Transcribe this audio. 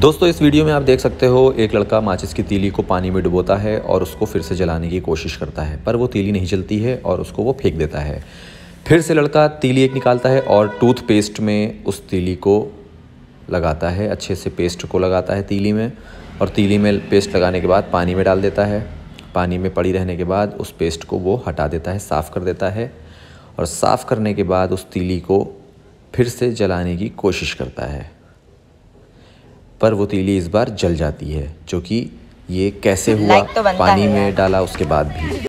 दोस्तों इस वीडियो में आप देख सकते हो एक लड़का माचिस की तीली को पानी में डुबोता है और उसको फिर से जलाने की कोशिश करता है पर वो तीली नहीं जलती है और उसको वो फेंक देता है फिर से लड़का तीली एक निकालता है और टूथपेस्ट में उस तीली को लगाता है अच्छे से पेस्ट को लगाता है तीली में और तीली में पेस्ट लगाने के बाद पानी में डाल देता है पानी में पड़ी रहने के बाद उस पेस्ट को वो हटा देता है साफ़ कर देता है और साफ़ करने के बाद उस तीली को फिर से जलाने की कोशिश करता है पर वो तीली इस बार जल जाती है जो कि ये कैसे हुआ like तो पानी में डाला उसके बाद भी